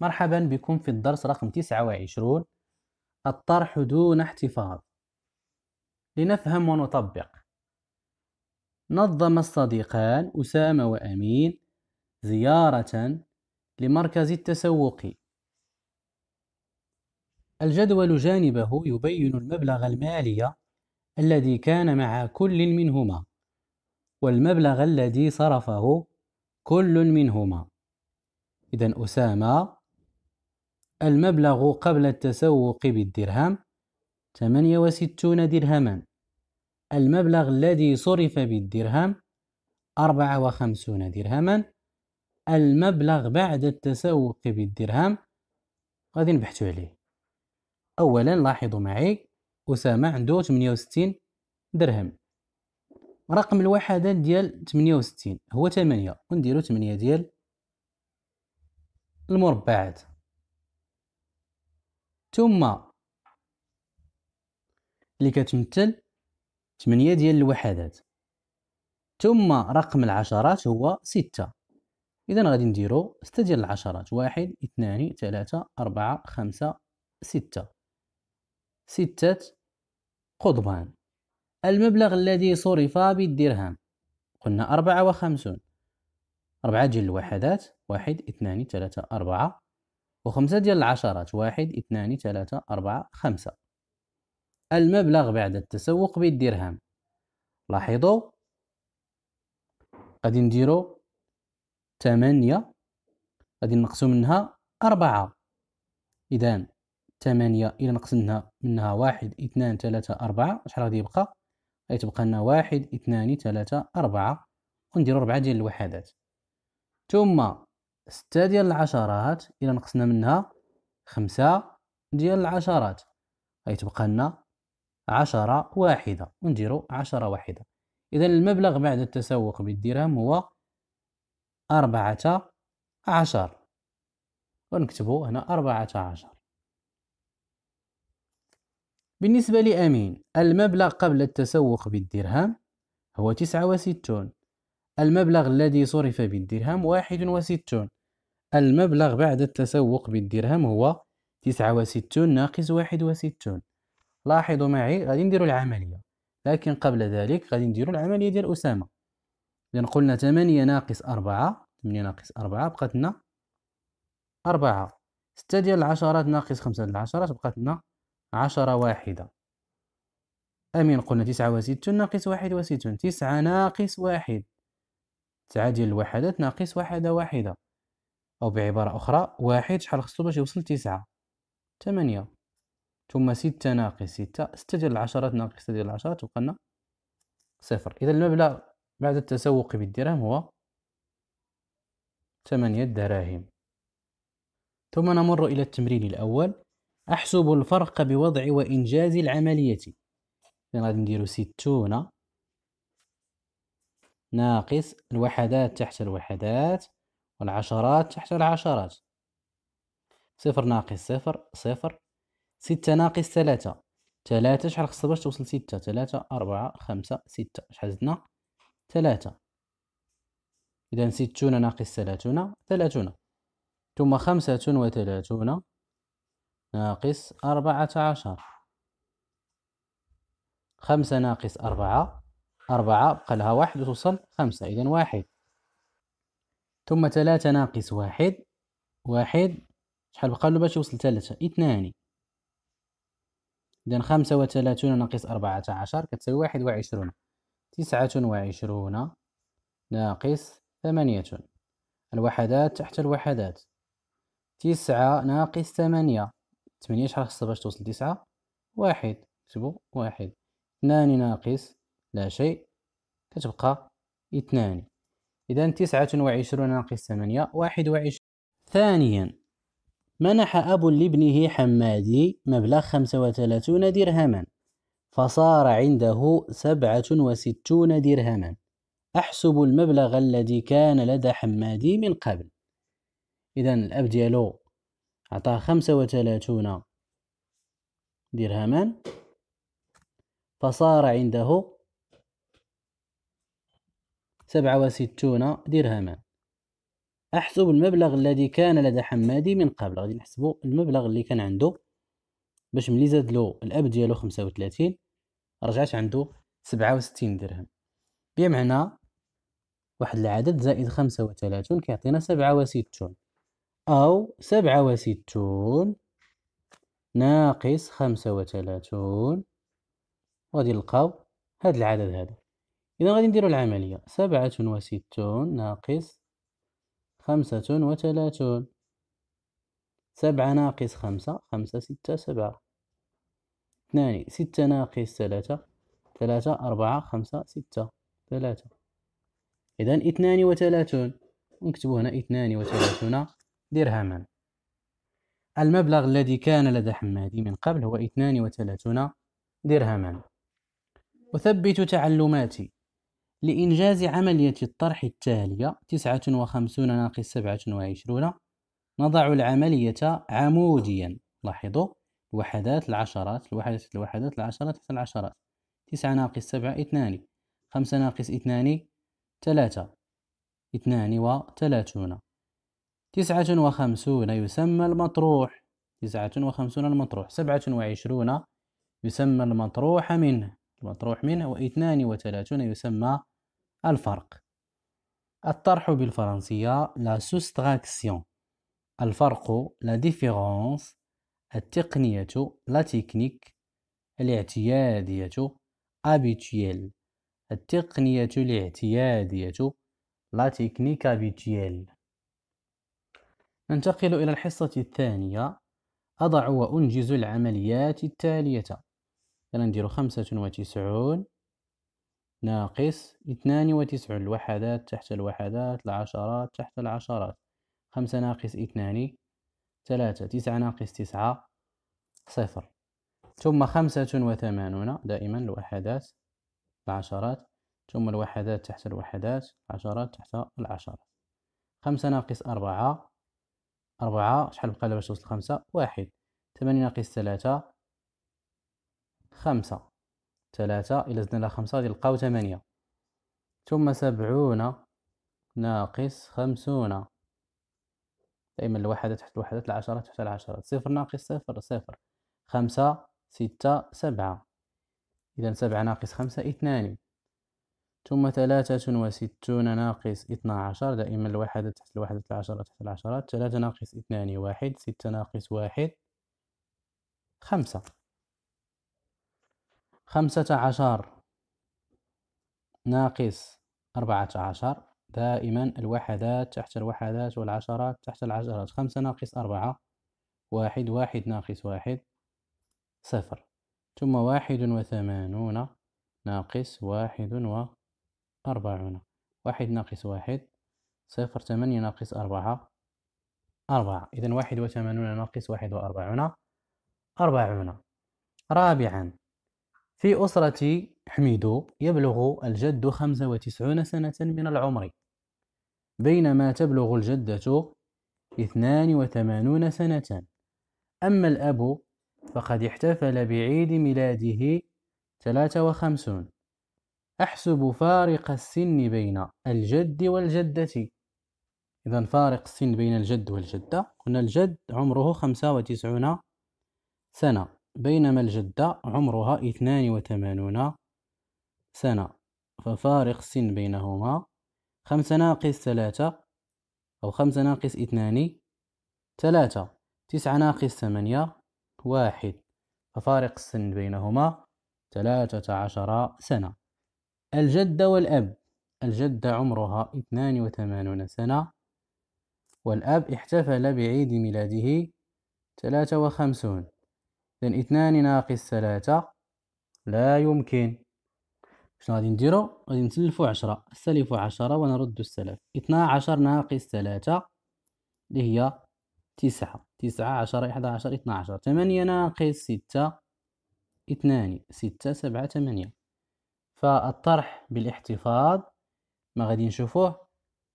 مرحبا بكم في الدرس رقم 29 الطرح دون احتفاظ لنفهم ونطبق نظم الصديقان أسامة وأمين زيارة لمركز التسوق الجدول جانبه يبين المبلغ المالي الذي كان مع كل منهما والمبلغ الذي صرفه كل منهما إذا أسامة المبلغ قبل التسوق بالدرهم 68 درهما المبلغ الذي صرف بالدرهم 54 درهما المبلغ بعد التسوق بالدرهم غادي نبحثوا عليه اولا لاحظوا معي اسامه عنده 68 درهم رقم الوحدات ديال 68 هو 8 ونديرو 8 ديال المربعات ثم اللي كتمثل 8 ديال الوحدات ثم رقم العشرات هو 6 اذا غادي نديرو 6 ديال العشرات 1 2 3 4 5 6 ستة قضبان المبلغ الذي صرف بالدرهم قلنا أربعة وخمسون أربعة ديال الوحدات واحد اثنان ثلاثة أربعة وخمسة ديال العشرات واحد اثنان ثلاثة أربعة خمسة المبلغ بعد التسوق بالدرهم لاحظوا غادي نديرو ثمانية غادي نقصو منها أربعة إذا ثمانية إلى نقصنا منها واحد اثنان ثلاثة أربعة شحال غادي يبقى غيتبقى لنا واحد اثنان ثلاثة أربعة ونديرو ربعة ديال الوحدات ثم ستة ديال العشرات إلا نقصنا منها خمسة ديال العشرات تبقى لنا عشرة واحدة ونديرو عشرة واحدة إذا المبلغ بعد التسوق بالدرهم هو أربعة عشر ونكتبو هنا أربعة عشر بالنسبة لأمين المبلغ قبل التسوق بالدرهم هو تسعة وستون المبلغ الذي صرف بالدرهم واحد وستون المبلغ بعد التسوق بالدرهم هو تسعة وستون ناقص واحد وستون لاحظوا معي غادي نديرو العملية لكن قبل ذلك غادي نديرو العملية ديال أسامة إذن قلنا ثمانية ناقص أربعة ثمانية ناقص أربعة بقاتلنا أربعة ستة ديال العشرات ناقص خمسة ديال العشرات بقاتلنا عشرة واحدة أمين قلنا تسعة وستون ناقص واحد وستون تسعة ناقص واحد تسعة ديال الوحدات ناقص واحدة واحدة أو بعبارة أخرى واحد شحال خصو باش يوصل تسعة ثمانية ثم ستة ناقص ستة ستة ديال العشرات ناقص ستة ديال العشرات تبقى لنا صفر إذا المبلغ بعد التسوق بالدرهم هو ثمانية دراهم ثم نمر إلى التمرين الأول أحسب الفرق بوضع وإنجاز العملية اذا غادي نديرو ستون ناقص الوحدات تحت الوحدات والعشرات تحت العشرات صفر ناقص صفر صفر ستة ناقص ثلاثة ثلاثة شحال خصها باش توصل ستة ثلاثة أربعة خمسة ستة شحال زدنا ثلاثة إذا ستون ناقص ثلاثون ثلاثون ثم خمسة وثلاثون ناقص أربعة عشر خمسة ناقص أربعة أربعة بقى لها واحد وتوصل خمسة إذا واحد ثم ثلاثة ناقص واحد واحد شحال بقى له باش يوصل ثلاثة اثنان إذا خمسة وثلاثون ناقص أربعة عشر كتساوي واحد وعشرون تسعة وعشرون ناقص ثمانية الوحدات تحت الوحدات تسعة ناقص ثمانية ثمانية شحال خاصها باش توصل تسعة واحد كتبو واحد اثنان ناقص لا شيء كتبقى اثنان إذا تسعة وعشرون ناقص ثمانية واحد وعشرون ثانيا منح أب لابنه حمادي مبلغ خمسة وثلاثون درهما فصار عنده سبعة وستون درهما أحسب المبلغ الذي كان لدى حمادي من قبل إذا الأب ديالو عطاه خمسة وثلاثون درهما فصار عنده سبعة وستون درهما أحسب المبلغ الذي كان لدى حمادي من قبل غادي نحسبو المبلغ اللي كان عنده باش ملي زاد له الأب ديالو خمسة وثلاثين رجعت عنده سبعة وستين درهم بمعنى واحد العدد زائد خمسة وثلاثون كيعطينا سبعة وستون أو سبعة وستون ناقص خمسة وثلاثون وغادي نلقاو هاد العدد هذا إذا غادي نديرو العملية سبعة وستون ناقص خمسة وثلاثون سبعة ناقص خمسة خمسة ستة سبعة اثنان ستة ناقص ثلاثة ثلاثة أربعة خمسة ستة ثلاثة إذا اثنان وثلاثون نكتبو هنا اثنان وثلاثون درهما المبلغ الذي كان لدى حمادي من قبل هو اثنان وثلاثون درهما أثبت تعلماتي لإنجاز عملية الطرح التالية 59 ناقص 27 نضع العملية عموديا لاحظوا الوحدات العشرات الوحدات الوحدات العشرات تحت العشرات تسعة ناقص سبعة اثنان خمسة ناقص اثنان ثلاثة اثنان وثلاثون تسعة وخمسون يسمى المطروح تسعة وخمسون المطروح سبعة وعشرون يسمى المطروح منه المطروح منه و وثلاثون يسمى الفرق الطرح بالفرنسية لا سوستراكسيون الفرق لا ديفيرونس التقنية لا تكنيك الاعتيادية habituelle التقنية الاعتيادية لا تكنيك habituelle ننتقل إلى الحصة الثانية أضع وأنجز العمليات التالية ندير خمسة وتسعون ناقص اثنان وتسعون الوحدات تحت الوحدات العشرات تحت العشرات خمسة ناقص اثنان ثلاثة تسعة ناقص تسعة صفر ثم خمسة وثمانون دائما الوحدات العشرات ثم الوحدات تحت الوحدات العشرات تحت العشرات خمسة ناقص أربعة أربعة شحال بقى باش توصل خمسة واحد ثمانية ناقص ثلاثة خمسة ثلاثة إلا زدنا لها خمسة غادي نلقاو ثمانية ثم سبعون ناقص خمسون دائما الوحدة تحت الواحدة العشرة تحت العشرة صفر ناقص صفر صفر خمسة ستة سبعة إذا سبعة ناقص خمسة اثنان ثم ثلاثة وستون ناقص اثنا عشر دائما الوحدة تحت الوحدة العشرة تحت العشرة ثلاثة ناقص اثنان واحد ستة ناقص واحد خمسة خمسة عشر ناقص أربعة عشر دائما الوحدات تحت الوحدات والعشرات تحت العشرات خمسة ناقص أربعة واحد واحد ناقص واحد صفر ثم واحد وثمانون ناقص واحد وأربعون واحد ناقص واحد صفر ثمانية ناقص أربعة أربعة إذا واحد وثمانون ناقص واحد وأربعون أربعون رابعا في أسرة حميدو يبلغ الجد 95 سنة من العمر بينما تبلغ الجدة 82 سنة أما الأب فقد احتفل بعيد ميلاده 53 أحسب فارق السن بين الجد والجدة إذا فارق السن بين الجد والجدة قلنا الجد عمره 95 سنة بينما الجدة عمرها اثنان وثمانون سنة ففارق السن بينهما خمسة ناقص ثلاثة أو خمسة ناقص اثنان ثلاثة تسعة ناقص ثمانية واحد ففارق السن بينهما ثلاثة عشر سنة الجدة والأب الجدة عمرها اثنان وثمانون سنة والأب احتفل بعيد ميلاده ثلاثة وخمسون إذن اثنان ناقص ثلاثة لا يمكن شنو غادي نديرو غادي نسلفو عشرة نسلفو عشرة ونرد السلف اثنا عشر ناقص ثلاثة اللي هي تسعة تسعة عشرة إحدى عشر اثنا عشر ثمانية ناقص ستة اثنان ستة سبعة ثمانية فالطرح بالاحتفاظ ما غادي نشوفوه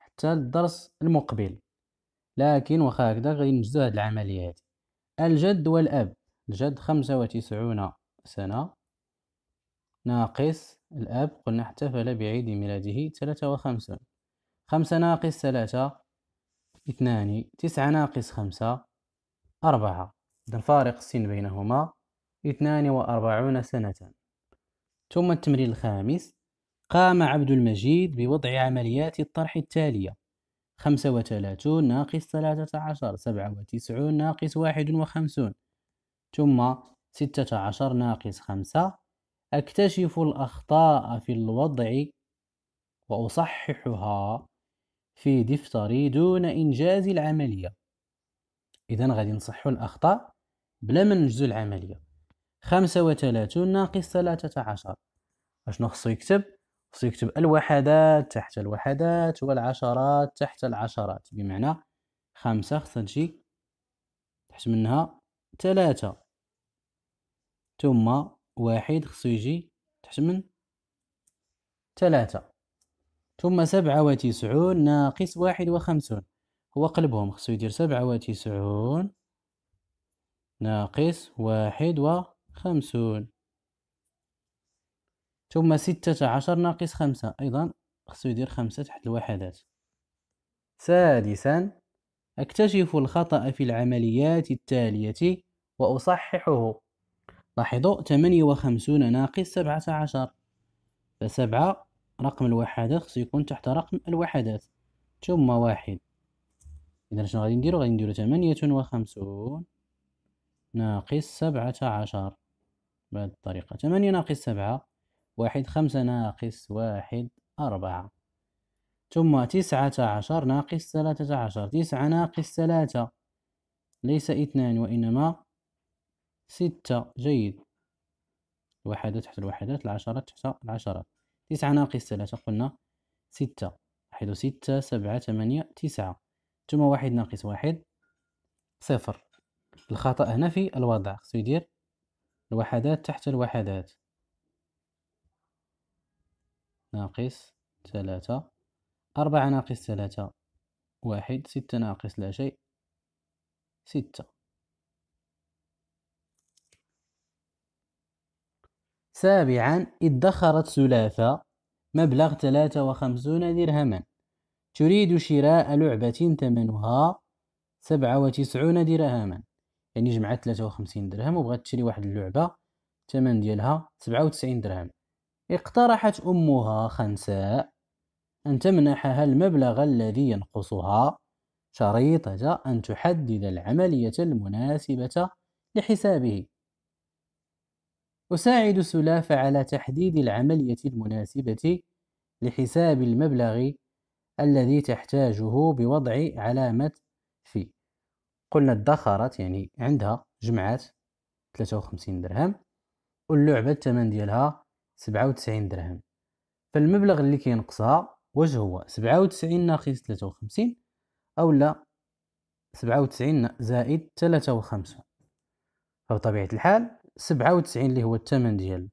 حتى الدرس المقبل لكن واخا هكذا غادي نجزو هاد العملية الجد والأب الجد خمسة وتسعون سنة ناقص الأب قلنا احتفل بعيد ميلاده ثلاثة وخمسون خمسة ناقص ثلاثة اثنان تسعة ناقص خمسة أربعة إذا فارق السن بينهما اثنان وأربعون سنة ثم التمرين الخامس قام عبد المجيد بوضع عمليات الطرح التالية خمسة وثلاثون ناقص ثلاثة عشر سبعة وتسعون ناقص واحد وخمسون ثم ستة عشر ناقص خمسة أكتشف الأخطاء في الوضع وأصححها في دفتري دون إنجاز العملية إذا غادي نصحو الأخطاء بلا ما ننجزو العملية خمسة وثلاثون ناقص ثلاثة عشر أشنو خصو يكتب خصو يكتب الوحدات تحت الوحدات والعشرات تحت العشرات بمعنى خمسة خصها تجي تحت منها ثلاثة ثم واحد خصو يجي تحت من ثلاثة ثم سبعة وتسعون ناقص واحد وخمسون هو قلبهم خصو يدير سبعة وتسعون ناقص واحد وخمسون ثم ستة عشر ناقص خمسة أيضا خصو يدير خمسة تحت الوحدات سادسا أكتشف الخطأ في العمليات التالية وأصححه لاحظوا 58 ناقص 17 فسبعة رقم الوحدات خصو يكون تحت رقم الوحدات ثم واحد إذا شنو غادي نديرو غادي نديرو 58 ناقص 17 بهذه الطريقة 8 ناقص 7 واحد خمسة ناقص واحد أربعة ثم تسعة عشر ناقص ثلاثة عشر تسعة ناقص ثلاثة ليس اثنان وإنما ستة جيد الوحدات تحت الوحدات العشرات تحت العشرات تسعة ناقص ثلاثة قلنا ستة واحد ستة سبعة ثمانية تسعة ثم واحد ناقص واحد صفر الخطأ هنا في الوضع خصو يدير الوحدات تحت الوحدات ناقص ثلاثة أربعة ناقص ثلاثة واحد ستة ناقص لا شيء ستة سابعا ادخرت سلافة مبلغ 53 درهما تريد شراء لعبة ثمنها 97 درهما يعني جمعت 53 درهم وبغات تشري واحد اللعبة ثمن ديالها 97 درهم اقترحت أمها خنساء أن تمنحها المبلغ الذي ينقصها شريطة أن تحدد العملية المناسبة لحسابه أساعد سلاف على تحديد العملية المناسبة لحساب المبلغ الذي تحتاجه بوضع علامة في قلنا ادخرت يعني عندها جمعات 53 درهم واللعبة الثمن ديالها 97 درهم فالمبلغ اللي كينقصها واش هو 97 ناقص 53 أو لا 97 زائد 53 فبطبيعة الحال سبعة وتسعين اللي هو الثمن ديال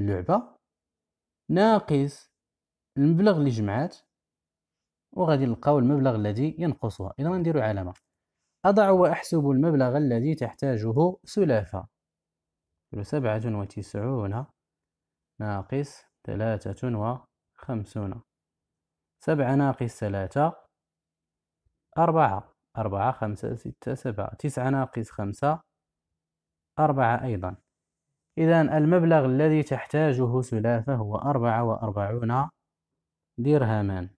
اللعبة ناقص المبلغ اللي جمعات وغادي نلقاو المبلغ الذي ينقصها إذا غنديرو علامة أضع وأحسب المبلغ الذي تحتاجه سلافة سبعة وتسعون ناقص ثلاثة وخمسون سبعة ناقص ثلاثة أربعة أربعة خمسة ستة سبعة تسعة ناقص خمسة أربعة أيضا إذا المبلغ الذي تحتاجه سلافة هو أربعة وأربعون درهما